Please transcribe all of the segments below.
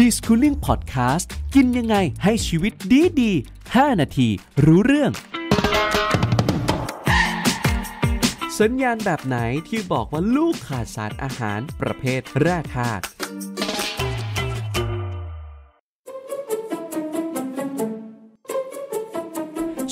ดีสคูลิ่งพอดแคสต์กินยังไงให้ชีวิตดีดี5นาทีรู้เรื่อง สัญญาณแบบไหนที่บอกว่าลูกขาดสารอาหารประเภทแร่ธาตุ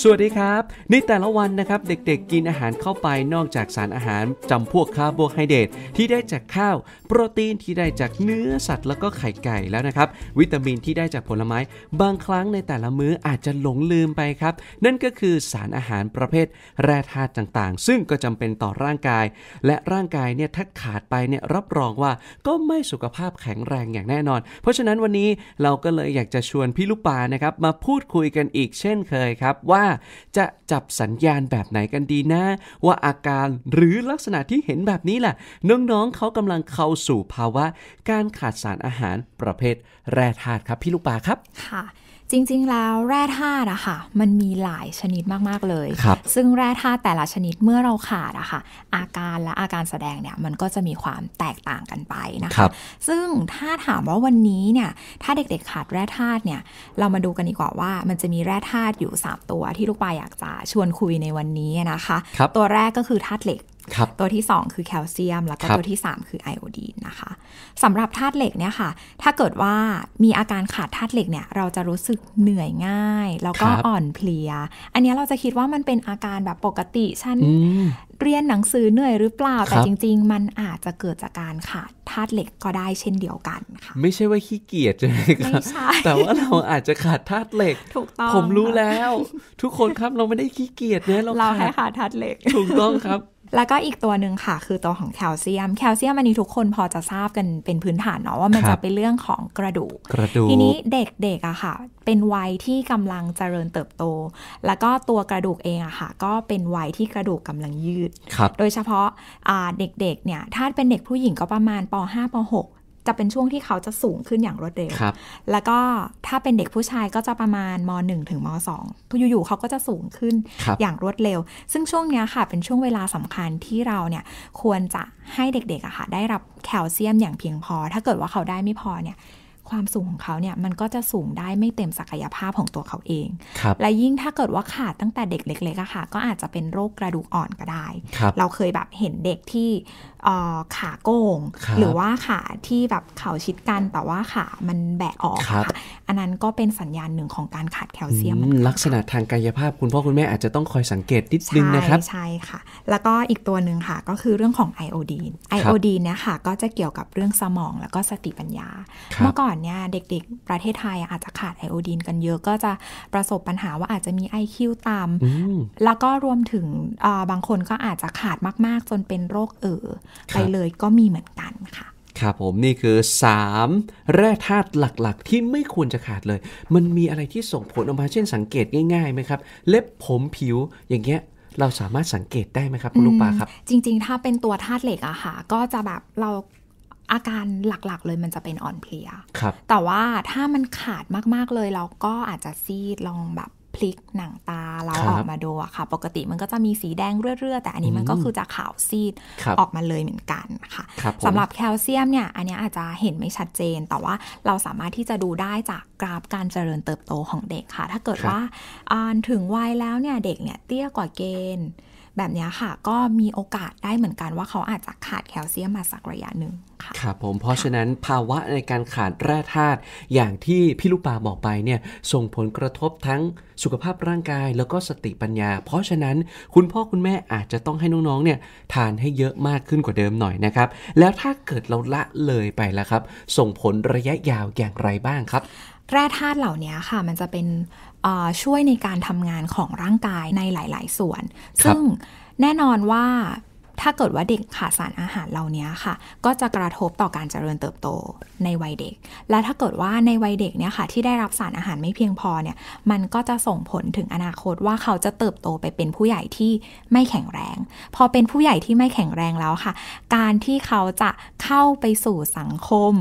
สวัสดีครับในแต่ละวันนะครับเด็กๆ กินอาหารเข้าไปนอกจากสารอาหารจำพวกคาร์โบไฮเดรตที่ได้จากข้าว โปรตีนที่ได้จากเนื้อสัตว์ แล้วก็ไข่ไก่แล้วนะครับวิตามินที่ได้จากผลไม้ บางครั้งในแต่ละมื้ออาจจะหลงลืมไปครับ นั่นก็คือสารอาหารประเภท แร่ธาตุต่าง ๆ ซึ่งก็จำเป็นต่อร่างกาย และร่างกายเนี่ยถ้าขาดไปเนี่ยรับรองว่าก็ไม่สุขภาพแข็งแรงอย่างแน่นอน เพราะฉะนั้นวันนี้เราก็เลยอยากจะชวนพี่ลูกปลานะครับมาพูดคุยกันอีกเช่นเคยครับว่าจะจับสัญญาณแบบไหนกันดีนะ ว่าอาการหรือลักษณะที่เห็นแบบนี้แหละน้องๆเขากำลังเข้าสู่ภาวะ การขาดสารอาหารประเภทแร่ธาตุครับ พี่ลูกปลาครับ ค่ะจริงๆแล้วแร่ธาตุอะค่ะมันมีหลายชนิดมากๆเลย ซึ่งแร่ธาตุแต่ละชนิดเมื่อเราขาดอะค่ะอาการและอาการแสดงเนี่ยมันก็จะมีความแตกต่างกันไปนะคะคซึ่งถ้าถามว่าวันนี้เนี่ยถ้าเด็กๆขาดแร่ธาตุเนี่ยเรามาดูกันดีกว่าว่า มันจะมีแร่ธาตุอยู่ 3 ตัวที่ลูกปลายอยากจะชวนคุยในวันนี้นะคะคตัวแรกก็คือธาตุเหล็กตัวที่ 2 คือแคลเซียมแล้วก็ตัวที่ 3 คือไอโอดีนนะคะสำหรับธาตุเหล็กเนี่ยค่ะ ถ้าเกิดว่ามีอาการขาดธาตุเหล็กเนี่ย เราจะรู้สึกเหนื่อยง่าย แล้วก็อ่อนเพลีย อันนี้เราจะคิดว่ามันเป็นอาการแบบปกติฉันเรียนหนังสือเหนื่อยหรือเปล่าแต่จริงๆ มันอาจจะเกิดจากการขาดธาตุเหล็กก็ได้เช่นเดียวกันค่ะไม่ใช่ว่าขี้เกียจใช่ไหมครับแต่ว่าเราอาจจะขาดธาตุเหล็กถูกต้องผมรู้แล้วทุกคนครับเราไม่ได้ขี้เกียจนะเราขาดธาตุเหล็ก ถูกต้องครับแล้วก็อีกตัวหนึ่งค่ะ คือตัวของแคลเซียม แคลเซียมอันนี้ทุกคนพอจะทราบกันเป็นพื้นฐาน เนาะว่ามันจะเป็นเรื่องของกระดูกระดูกทีนี้เด็กๆอะค่ะเป็นวัยที่กำลังเจริญเติบโต แล้วก็ตัวกระดูกเองอะค่ะก็เป็นวัยที่กระดูกกำลังยืด โดยเฉพาะเด็กๆเนี่ยถ้าเป็นเด็กผู้หญิงก็ประมาณป .5 ป .6 จะเป็นช่วงที่เขาจะสูงขึ้นอย่างรวดเร็วแล้วก็ถ้าเป็นเด็กผู้ชายก็จะประมาณม .1 ถึงม .2 อยู่ๆเขาก็จะสูงขึ้นอย่างรวดเร็ว ซึ่งช่วงนี้ค่ะ เป็นช่วงเวลาสำคัญที่เราเนี่ยควรจะให้เด็กๆอะค่ะได้รับแคลเซียมอย่างเพียงพอ ถ้าเกิดว่าเขาได้ไม่พอเนี่ยความสูงของเขาเนี่ย มันก็จะสูงได้ไม่เต็มศักยภาพของตัวเขาเอง และยิ่งถ้าเกิดว่าขาดตั้งแต่เด็กเล็กๆอะค่ะ ก็อาจจะเป็นโรคกระดูกอ่อนก็ได้รเราเคยแบบเห็นเด็กที่ขาโกงรหรือว่าขาที่แบบเข่าชิดกันแต่ว่าขา มันแบะออกค่ะอันนั้นก็เป็นสัญญาณหนึ่งของการขาดแคลเซียม ลักษณะทางกายภาพคุณพ่อคุณแม่อาจจะต้องคอยสังเกตนิดนึงนะครับ ใช่ค่ะ แล้วก็อีกตัวหนึ่งค่ะก็คือเรื่องของไอโอดีน ไอโอดีนเนี่ยค่ะก็จะเกี่ยวกับเรื่องสมองแล้วก็สติปัญญา เมื่อก่อนันเนี่ยเด็กๆ ประเทศไทยอาจจะขาดไอโอดีนกันเยอะก็จะประสบปัญหาว่าอาจจะมีไอิวต่ำแล้วก็รวมถึงบางคนก็อาจจะขาดมากๆ จนเป็นโรคเอ่อไปเลยก็มีเหมือนกันค่ะ ครับผมนี่คือ 3 แร่ธาตุหลักๆที่ไม่ควรจะขาดเลย มันมีอะไรที่ส่งผลออกมาเช่นสังเกตง่ายๆไหมครับ เล็บผมผิวอย่างเงี้ยเราสามารถสังเกตได้ไหมครับคุณลูกปลาครับ จริง ๆ ถ้าเป็นตัวธาตุเหล็กอะค่ะก็จะแบบเราอาการหลักๆเลยมันจะเป็นอ่อนเพลียแต่ว่าถ้ามันขาดมากๆเลยเราก็อาจจะซีดลองแบบพลิกหนังตาเราออกมาดูอะค่ะ ปกติมันก็จะมีสีแดงเรื่อยๆแต่อันนี้มันก็คือจะขาวซีดออกมาเลยเหมือนกันค่ะสำหรับแคลเซียมเนี่ยอันนี้อาจจะเห็นไม่ชัดเจน แต่ว่าเราสามารถที่จะดูได้จากกราฟการเจริญเติบโตของเด็กค่ะ ถ้าเกิดว่าถึงวัยแล้วเนี่ยเด็กเนี่ยเตี้ยกว่าเกณฑ์แบบนี้ค่ะ ก็มีโอกาสได้เหมือนกัน ว่าเขาอาจจะขาดแคลเซียมมาสักระยะหนึ่งค่ะครับผมเพราะฉะนั้นภาวะในการขาดแร่ธาตุอย่างที่พี่ลูกปาบอกไปเนี่ยส่งผลกระทบทั้งสุขภาพร่างกายแล้วก็สติปัญญา เพราะฉะนั้นคุณพ่อคุณแม่อาจจะต้องให้น้องๆเนี่ยทานให้เยอะมากขึ้นกว่าเดิมหน่อยนะครับแล้วถ้าเกิดเราละเลยไปแล้วครับ ส่งผลระยะยาวอย่างไรบ้างครับแร่ธาตุเหล่านี้ค่ะ มันจะเป็นช่วยในการทำงานของร่างกายในหลายๆ ส่วน ซึ่งแน่นอนว่าถ้าเกิดว่าเด็กขาดสารอาหารเหล่านี้ค่ะ ก็จะกระทบต่อการเจริญเติบโตในวัยเด็ก และถ้าเกิดว่าในวัยเด็กเนี่ยค่ะ ที่ได้รับสารอาหารไม่เพียงพอเนี่ย มันก็จะส่งผลถึงอนาคตว่าเขาจะเติบโตไปเป็นผู้ใหญ่ที่ไม่แข็งแรง พอเป็นผู้ใหญ่ที่ไม่แข็งแรงแล้วค่ะ การที่เขาจะเข้าไปสู่สังคม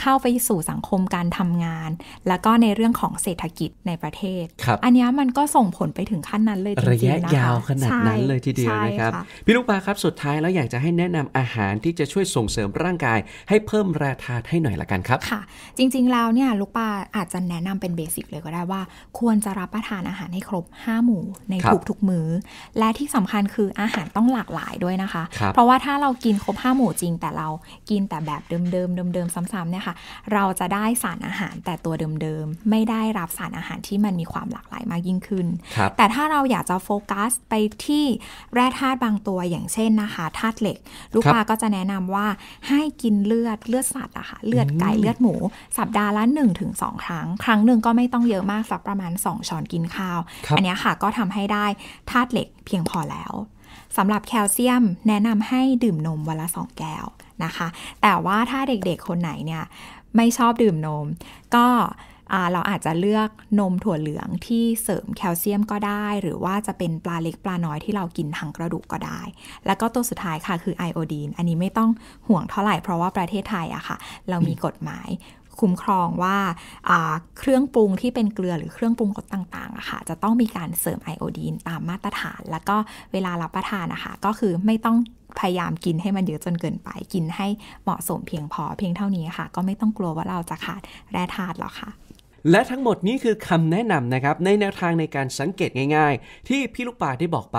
เข้าไปสู่สังคมการทำงาน แล้วก็ในเรื่องของเศรษฐกิจในประเทศอันนี้มันก็ส่งผลไปถึงขั้นนั้นเลยจริงๆนะคะระยะยาวขนาดนั้นเลยทีเดียวนะครับพี่ลูกปลาครับสุดดท้ายแล้วอยากจะให้แนะนำอาหารที่จะช่วยส่งเสริมร่างกาย ให้เพิ่มแร่ธาตุให้หน่อยละกันครับ ค่ะ จริง ๆแล้วเนี่ยลูกป้าอาจจะแนะนำเป็นเบสิก เลยก็ได้ว่าควรจะรับประทานอาหารให้ครบ5 หมู่ในทุกทุกมื้อและที่สำคัญคืออาหารต้องหลากหลายด้วยนะคะ เพราะว่าถ้าเรากินครบ 5 หมู่จริงแต่เรากินแต่แบบเดิมๆเดิมๆซ้ำๆเนี่ยค่ะเราจะได้สารอาหารแต่ตัวเดิมๆไม่ได้รับสารอาหารที่มันมีความหลากหลายมากยิ่งขึ้นแต่ถ้าเราอยากจะโฟกัสไปที่แร่ธาตุบางตัวอย่างเช่นนะหาธาตุเหล็ก ลูกปลาก็จะแนะนำว่าให้กินเลือดเลือดสัตว์อะค่ะเลือดไก่เลือดหมู สัปดาห์ละ1นถึงสครั้ง ครั้งหนึ่งก็ไม่ต้องเยอะมากสักประมาณ2ช้อนกินข้าว อันนี้ค่ะก็ทำให้ได้ธาตุเหล็กเพียงพอแล้วสำหรับแคลเซียมแนะนำให้ดื่มนมวันละ2แก้วนะคะ แต่ว่าถ้าเด็กๆคนไหนเนี่ยไม่ชอบดื่มนมก็เราอาจจะเลือกนมถั่วเหลืองที่เสริมแคลเซียมก็ได้ หรือว่าจะเป็นปลาเล็กปลาน้อยที่เรากินทางกระดูกก็ได้ แล้วก็ตัวสุดท้ายค่ะคือไอโอดีน อันนี้ไม่ต้องห่วงเท่าไหร่ เพราะว่าประเทศไทยอะค่ะ เรามีกฎหมายคุ้มครองว่าเครื่องปรุงที่เป็นเกลือหรือเครื่องปรุงรสต่าง ๆอะค่ะ จะต้องมีการเสริมไอโอดีนตามมาตรฐาน แล้วก็เวลารับประทานนะคะก็คือไม่ต้องพยายามกินให้มันเยอะจนเกินไป กินให้เหมาะสมเพียงพอเพียงเท่านี้ค่ะ ก็ไม่ต้องกลัวว่าเราจะขาดแร่ธาตุหรอกค่ะและทั้งหมดนี้คือคำแนะนำนะครับในแนวทางในการสังเกตง่าย ๆ ที่พี่ลูกปลาได้บอกไป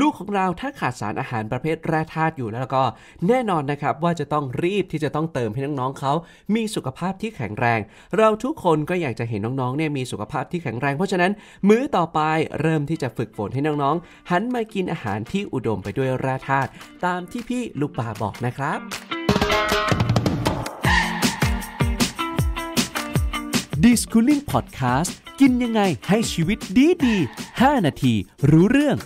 ลูกของเราถ้าขาดสารอาหารประเภทแร่ธาตุอยู่แล้วก็ แน่นอนนะครับว่าจะต้องรีบที่จะต้องเติมให้น้องๆเขามีสุขภาพที่แข็งแรง เราทุกคนก็อยากจะเห็นน้องๆเนี่ยมีสุขภาพที่แข็งแรง เพราะฉะนั้นมื้อต่อไปเริ่มที่จะฝึกฝนให้น้องๆ หันมากินอาหารที่อุดมไปด้วยแร่ธาตุตามที่พี่ลูกปลาบอกนะครับดิสคูลิ่งพอดแคสต์กินยังไงให้ชีวิตดีดี 5 นาทีรู้เรื่อง